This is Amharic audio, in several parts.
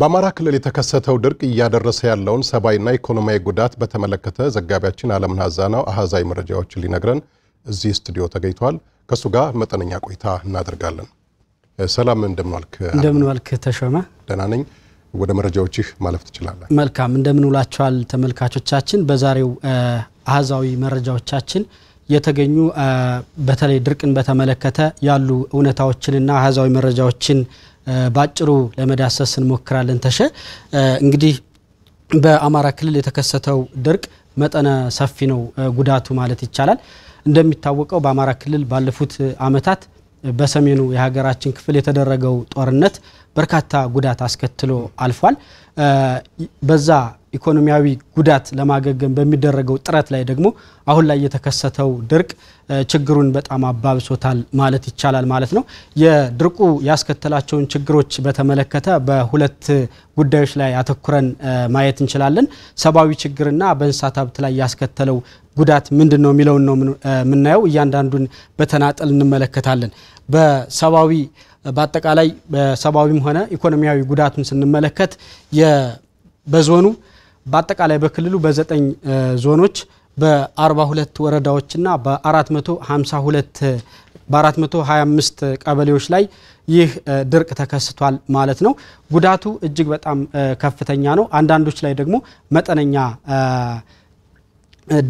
በአማራ ክልል የተከሰተው ድርቅ እያደረሰ ያለውን ሰብአዊና ኢኮኖሚያዊ ጉዳት በተመለከተ ዘጋቢያችን አለምነህ አዛናው አሃዛዊ መረጃዎችን ሊነግረን እዚህ ስቱዲዮ ተገኝቷል። ከእሱ ጋር መጠነኛ ቆይታ እናደርጋለን። ሰላም እንደምንዋልክ። እንደምንዋልክ ተሾመ። ደህና ነኝ። ወደ መረጃዎችህ ማለፍ ትችላለህ። መልካም እንደምንውላቸዋል ተመልካቾቻችን። በዛሬው አሃዛዊ መረጃዎቻችን የተገኙ በተለይ ድርቅን በተመለከተ ያሉ እውነታዎችንና አሃዛዊ መረጃዎችን ባጭሩ ለመዳሰስ እንሞክራለን። ተሸ እንግዲህ በአማራ ክልል የተከሰተው ድርቅ መጠነ ሰፊ ነው ጉዳቱ ማለት ይቻላል። እንደሚታወቀው በአማራ ክልል ባለፉት ዓመታት በሰሜኑ የሀገራችን ክፍል የተደረገው ጦርነት በርካታ ጉዳት አስከትሎ አልፏል። በዛ ኢኮኖሚያዊ ጉዳት ለማገገም በሚደረገው ጥረት ላይ ደግሞ አሁን ላይ የተከሰተው ድርቅ ችግሩን በጣም አባብሶታል ማለት ይቻላል ማለት ነው። የድርቁ ያስከተላቸውን ችግሮች በተመለከተ በሁለት ጉዳዮች ላይ አተኩረን ማየት እንችላለን። ሰብአዊ ችግርና በእንስሳት ሀብት ላይ ያስከተለው ጉዳት ምንድን ነው የሚለውን ነው የምናየው። እያንዳንዱን በተናጠል እንመለከታለን። በሰብአዊ በአጠቃላይ በሰብአዊም ሆነ ኢኮኖሚያዊ ጉዳቱን ስንመለከት በዞኑ በአጠቃላይ በክልሉ በዘጠኝ ዞኖች በ42 ወረዳዎችና በ452 በ425 ቀበሌዎች ላይ ይህ ድርቅ ተከስቷል ማለት ነው። ጉዳቱ እጅግ በጣም ከፍተኛ ነው። አንዳንዶች ላይ ደግሞ መጠነኛ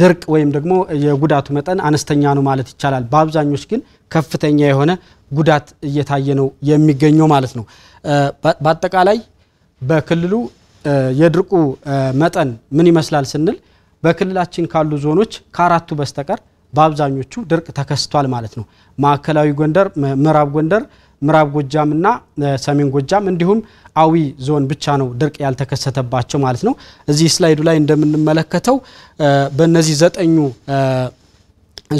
ድርቅ ወይም ደግሞ የጉዳቱ መጠን አነስተኛ ነው ማለት ይቻላል። በአብዛኞች ግን ከፍተኛ የሆነ ጉዳት እየታየ ነው የሚገኘው ማለት ነው። በአጠቃላይ በክልሉ የድርቁ መጠን ምን ይመስላል ስንል በክልላችን ካሉ ዞኖች ከአራቱ በስተቀር በአብዛኞቹ ድርቅ ተከስቷል ማለት ነው። ማዕከላዊ ጎንደር፣ ምዕራብ ጎንደር፣ ምዕራብ ጎጃም እና ሰሜን ጎጃም እንዲሁም አዊ ዞን ብቻ ነው ድርቅ ያልተከሰተባቸው ማለት ነው። እዚህ ስላይዱ ላይ እንደምንመለከተው በእነዚህ ዘጠኙ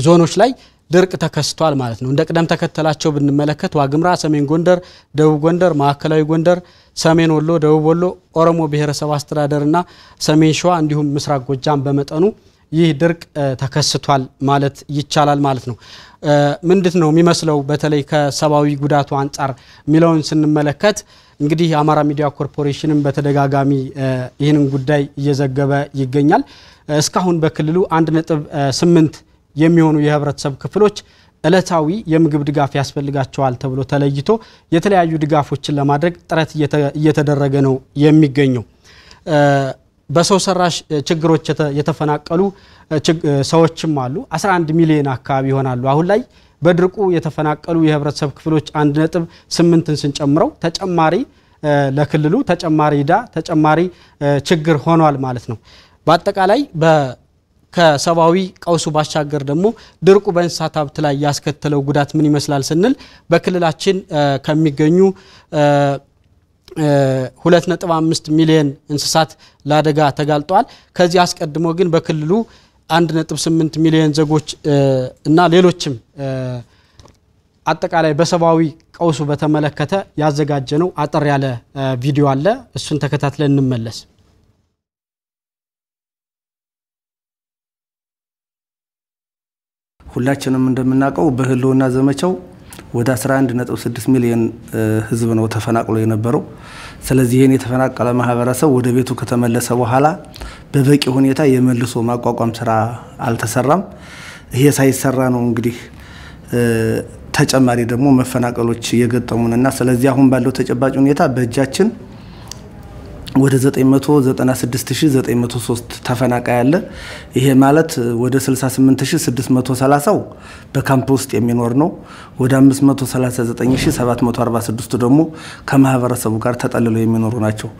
ዞኖች ላይ ድርቅ ተከስቷል ማለት ነው። እንደ ቅደም ተከተላቸው ብንመለከት ዋግምራ፣ ሰሜን ጎንደር፣ ደቡብ ጎንደር፣ ማዕከላዊ ጎንደር፣ ሰሜን ወሎ፣ ደቡብ ወሎ፣ ኦሮሞ ብሔረሰብ አስተዳደርና ሰሜን ሸዋ እንዲሁም ምስራቅ ጎጃም በመጠኑ ይህ ድርቅ ተከስቷል ማለት ይቻላል ማለት ነው። ምንድት ነው የሚመስለው በተለይ ከሰብአዊ ጉዳቱ አንጻር የሚለውን ስንመለከት እንግዲህ የአማራ ሚዲያ ኮርፖሬሽንም በተደጋጋሚ ይህንን ጉዳይ እየዘገበ ይገኛል። እስካሁን በክልሉ አንድ ስምንት የሚሆኑ የህብረተሰብ ክፍሎች ዕለታዊ የምግብ ድጋፍ ያስፈልጋቸዋል ተብሎ ተለይቶ የተለያዩ ድጋፎችን ለማድረግ ጥረት እየተደረገ ነው የሚገኘው። በሰው ሰራሽ ችግሮች የተፈናቀሉ ሰዎችም አሉ። 11 ሚሊዮን አካባቢ ይሆናሉ። አሁን ላይ በድርቁ የተፈናቀሉ የህብረተሰብ ክፍሎች አንድ ነጥብ ስምንትን ስንጨምረው ተጨማሪ ለክልሉ ተጨማሪ ዕዳ ተጨማሪ ችግር ሆኗል ማለት ነው። በአጠቃላይ ከሰብአዊ ቀውሱ ባሻገር ደግሞ ድርቁ በእንስሳት ሀብት ላይ ያስከተለው ጉዳት ምን ይመስላል ስንል በክልላችን ከሚገኙ 2.5 ሚሊዮን እንስሳት ለአደጋ ተጋልጠዋል። ከዚህ አስቀድሞ ግን በክልሉ 1.8 ሚሊዮን ዜጎች እና ሌሎችም አጠቃላይ በሰብአዊ ቀውሱ በተመለከተ ያዘጋጀ ነው አጠር ያለ ቪዲዮ አለ። እሱን ተከታትለን እንመለስ። ሁላችንም እንደምናውቀው በህልውና ዘመቻው ወደ 11.6 ሚሊዮን ህዝብ ነው ተፈናቅሎ የነበረው። ስለዚህ ይህን የተፈናቀለ ማህበረሰብ ወደ ቤቱ ከተመለሰ በኋላ በበቂ ሁኔታ የመልሶ ማቋቋም ስራ አልተሰራም። ይሄ ሳይሰራ ነው እንግዲህ ተጨማሪ ደግሞ መፈናቀሎች የገጠሙንና ስለዚህ አሁን ባለው ተጨባጭ ሁኔታ በእጃችን ወደ 996903 ተፈናቃይ አለ። ይሄ ማለት ወደ 68630ው በካምፕ ውስጥ የሚኖር ነው። ወደ 539746 ደግሞ ከማህበረሰቡ ጋር ተጠልለው የሚኖሩ ናቸው።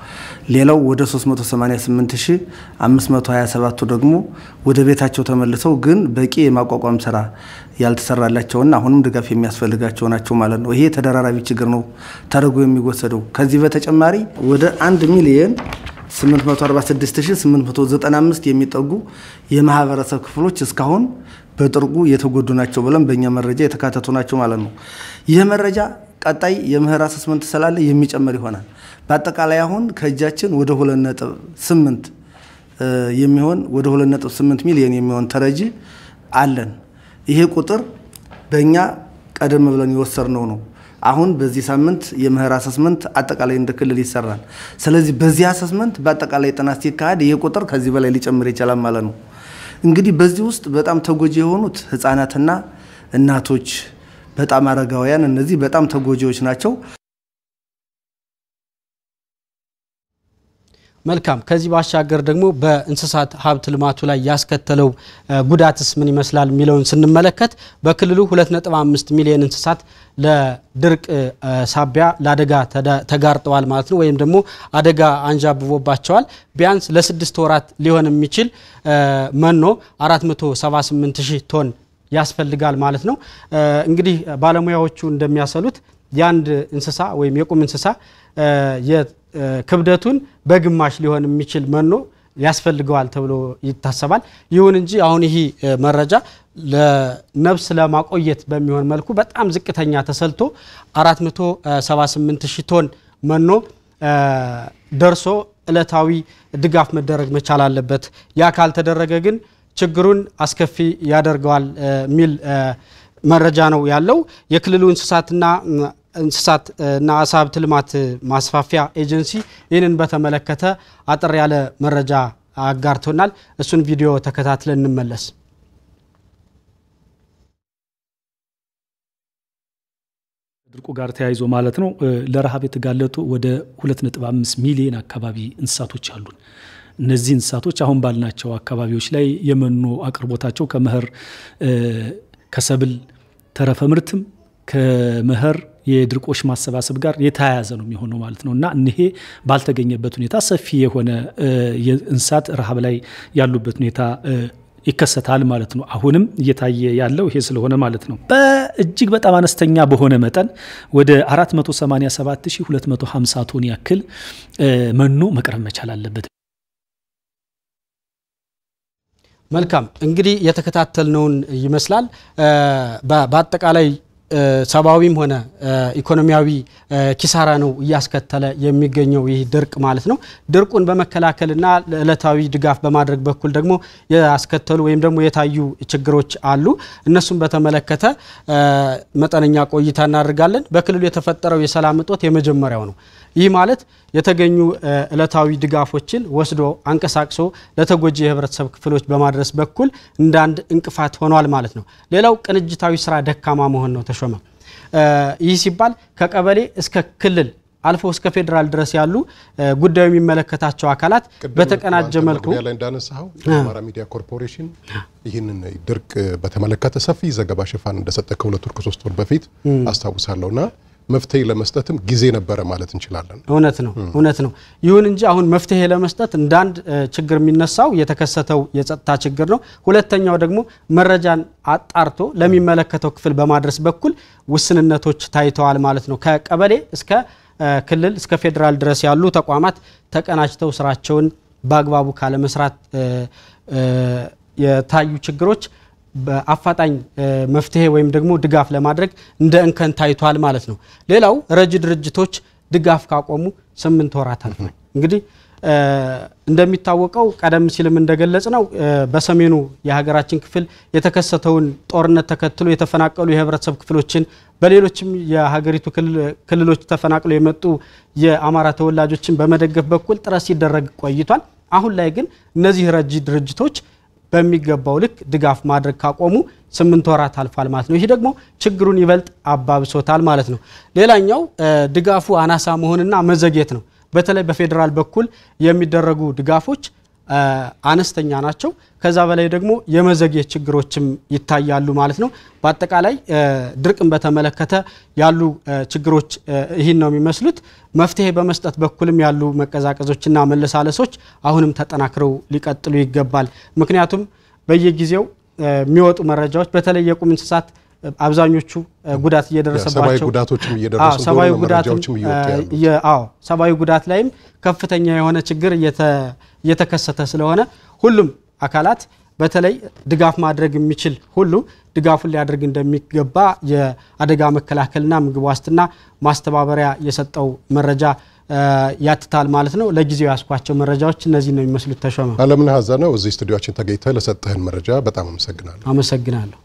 ሌላው ወደ 388527ቱ ደግሞ ወደ ቤታቸው ተመልሰው ግን በቂ የማቋቋም ስራ ያልተሰራላቸውና አሁንም ድጋፍ የሚያስፈልጋቸው ናቸው ማለት ነው። ይሄ ተደራራቢ ችግር ነው ተደርጎ የሚወሰደው። ከዚህ በተጨማሪ ወደ 1 ሚሊየን 846895 የሚጠጉ የማህበረሰብ ክፍሎች እስካሁን በጥርቁ የተጎዱ ናቸው ብለን በእኛ መረጃ የተካተቱ ናቸው ማለት ነው። ይህ መረጃ ቀጣይ የምህር አሰስመንት ስላለ የሚጨምር ይሆናል። በአጠቃላይ አሁን ከእጃችን ወደ 2.8 የሚሆን ወደ 2.8 ሚሊዮን የሚሆን ተረጂ አለን። ይሄ ቁጥር በእኛ ቀደም ብለን የወሰድነው ነው። አሁን በዚህ ሳምንት የምህር አሰስመንት አጠቃላይ እንደ ክልል ይሰራል። ስለዚህ በዚህ አሰስመንት በአጠቃላይ ጥናት ሲካሄድ ይሄ ቁጥር ከዚህ በላይ ሊጨምር ይችላል ማለት ነው። እንግዲህ በዚህ ውስጥ በጣም ተጎጂ የሆኑት ህፃናትና እናቶች፣ በጣም አረጋውያን፣ እነዚህ በጣም ተጎጂዎች ናቸው። መልካም ከዚህ ባሻገር ደግሞ በእንስሳት ሀብት ልማቱ ላይ ያስከተለው ጉዳትስ ምን ይመስላል የሚለውን ስንመለከት በክልሉ 2.5 ሚሊዮን እንስሳት ለድርቅ ሳቢያ ለአደጋ ተጋርጠዋል ማለት ነው፣ ወይም ደግሞ አደጋ አንዣብቦባቸዋል። ቢያንስ ለስድስት ወራት ሊሆን የሚችል መኖ 478 ሺህ ቶን ያስፈልጋል ማለት ነው። እንግዲህ ባለሙያዎቹ እንደሚያሰሉት የአንድ እንስሳ ወይም የቁም እንስሳ ክብደቱን በግማሽ ሊሆን የሚችል መኖ ያስፈልገዋል ተብሎ ይታሰባል። ይሁን እንጂ አሁን ይህ መረጃ ለነብስ ለማቆየት በሚሆን መልኩ በጣም ዝቅተኛ ተሰልቶ 478 ሺህ ቶን መኖ ደርሶ ዕለታዊ ድጋፍ መደረግ መቻል አለበት። ያ ካልተደረገ ግን ችግሩን አስከፊ ያደርገዋል የሚል መረጃ ነው ያለው። የክልሉ እንስሳትና እንስሳት እና አሳብት ሀብት ልማት ማስፋፊያ ኤጀንሲ ይህንን በተመለከተ አጠር ያለ መረጃ አጋርቶናል። እሱን ቪዲዮ ተከታትለን እንመለስ። ድርቁ ጋር ተያይዞ ማለት ነው። ለረሃብ የተጋለጡ ወደ 2.5 ሚሊዮን አካባቢ እንስሳቶች አሉን። እነዚህ እንስሳቶች አሁን ባልናቸው አካባቢዎች ላይ የመኖ አቅርቦታቸው ከመኸር ከሰብል ተረፈ ምርትም ከመኸር የድርቆሽ ማሰባሰብ ጋር የተያያዘ ነው የሚሆነው ማለት ነው እና እኒሄ ባልተገኘበት ሁኔታ ሰፊ የሆነ የእንስሳት ረሃብ ላይ ያሉበት ሁኔታ ይከሰታል ማለት ነው። አሁንም እየታየ ያለው ይሄ ስለሆነ ማለት ነው በእጅግ በጣም አነስተኛ በሆነ መጠን ወደ 487250 ቶን ያክል መኖ መቅረብ መቻል አለበት። መልካም እንግዲህ የተከታተልነውን ይመስላል በአጠቃላይ ሰብአዊም ሆነ ኢኮኖሚያዊ ኪሳራ ነው እያስከተለ የሚገኘው ይህ ድርቅ ማለት ነው። ድርቁን በመከላከልና ለዕለታዊ ድጋፍ በማድረግ በኩል ደግሞ ያስከተሉ ወይም ደግሞ የታዩ ችግሮች አሉ። እነሱም በተመለከተ መጠነኛ ቆይታ እናደርጋለን። በክልሉ የተፈጠረው የሰላም እጦት የመጀመሪያው ነው። ይህ ማለት የተገኙ ዕለታዊ ድጋፎችን ወስዶ አንቀሳቅሶ ለተጎጂ የህብረተሰብ ክፍሎች በማድረስ በኩል እንዳንድ እንቅፋት ሆኗል ማለት ነው። ሌላው ቅንጅታዊ ስራ ደካማ መሆን ነው። ተሾመ። ይህ ሲባል ከቀበሌ እስከ ክልል አልፎ እስከ ፌዴራል ድረስ ያሉ ጉዳዩ የሚመለከታቸው አካላት በተቀናጀ መልኩ ላይ እንዳነሳው የአማራ ሚዲያ ኮርፖሬሽን ይህንን ድርቅ በተመለከተ ሰፊ ዘገባ ሽፋን እንደሰጠ ከሁለት ወር ከሶስት ወር በፊት አስታውሳለሁና መፍትሄ ለመስጠትም ጊዜ ነበረ ማለት እንችላለን። እውነት ነው፣ እውነት ነው። ይሁን እንጂ አሁን መፍትሄ ለመስጠት እንዳንድ ችግር የሚነሳው የተከሰተው የጸጥታ ችግር ነው። ሁለተኛው ደግሞ መረጃን አጣርቶ ለሚመለከተው ክፍል በማድረስ በኩል ውስንነቶች ታይተዋል ማለት ነው። ከቀበሌ እስከ ክልል እስከ ፌዴራል ድረስ ያሉ ተቋማት ተቀናጅተው ስራቸውን በአግባቡ ካለመስራት የታዩ ችግሮች በአፋጣኝ መፍትሄ ወይም ደግሞ ድጋፍ ለማድረግ እንደ እንከን ታይቷል ማለት ነው። ሌላው ረጅ ድርጅቶች ድጋፍ ካቆሙ ስምንት ወራት አልፏል። እንግዲህ እንደሚታወቀው ቀደም ሲልም እንደገለጽ ነው በሰሜኑ የሀገራችን ክፍል የተከሰተውን ጦርነት ተከትሎ የተፈናቀሉ የህብረተሰብ ክፍሎችን በሌሎችም የሀገሪቱ ክልሎች ተፈናቅለው የመጡ የአማራ ተወላጆችን በመደገፍ በኩል ጥረት ሲደረግ ቆይቷል። አሁን ላይ ግን እነዚህ ረጅ ድርጅቶች በሚገባው ልክ ድጋፍ ማድረግ ካቆሙ ስምንት ወራት አልፏል ማለት ነው። ይህ ደግሞ ችግሩን ይበልጥ አባብሶታል ማለት ነው። ሌላኛው ድጋፉ አናሳ መሆንና መዘግየት ነው። በተለይ በፌዴራል በኩል የሚደረጉ ድጋፎች አነስተኛ ናቸው። ከዛ በላይ ደግሞ የመዘግየት ችግሮችም ይታያሉ ማለት ነው። በአጠቃላይ ድርቅን በተመለከተ ያሉ ችግሮች ይህን ነው የሚመስሉት። መፍትሄ በመስጠት በኩልም ያሉ መቀዛቀዞችና መለሳለሶች አሁንም ተጠናክረው ሊቀጥሉ ይገባል። ምክንያቱም በየጊዜው የሚወጡ መረጃዎች በተለይ የቁም እንስሳት አብዛኞቹ ጉዳት እየደረሰባቸው ሰብአዊ ጉዳት ላይም ከፍተኛ የሆነ ችግር እየተከሰተ ስለሆነ ሁሉም አካላት በተለይ ድጋፍ ማድረግ የሚችል ሁሉ ድጋፉን ሊያደርግ እንደሚገባ የአደጋ መከላከልና ምግብ ዋስትና ማስተባበሪያ የሰጠው መረጃ ያትታል ማለት ነው። ለጊዜው ያስኳቸው መረጃዎች እነዚህ ነው የሚመስሉት። ተሾመ አለምነህ አዛነው እዚህ ስቱዲዮችን ተገኝተ ለሰጠህን መረጃ በጣም አመሰግናለሁ። አመሰግናለሁ።